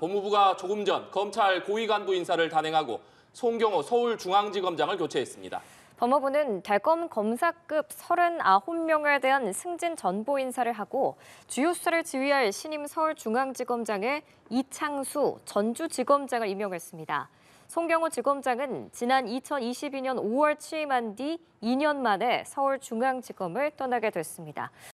법무부가 조금 전 검찰 고위간부 인사를 단행하고 송경호 서울중앙지검장을 교체했습니다. 법무부는 대검 검사급 39명에 대한 승진 전보 인사를 하고 주요 수사를 지휘할 신임 서울중앙지검장에 이창수 전주지검장을 임명했습니다. 송경호 지검장은 지난 2022년 5월 취임한 뒤 2년 만에 서울중앙지검을 떠나게 됐습니다.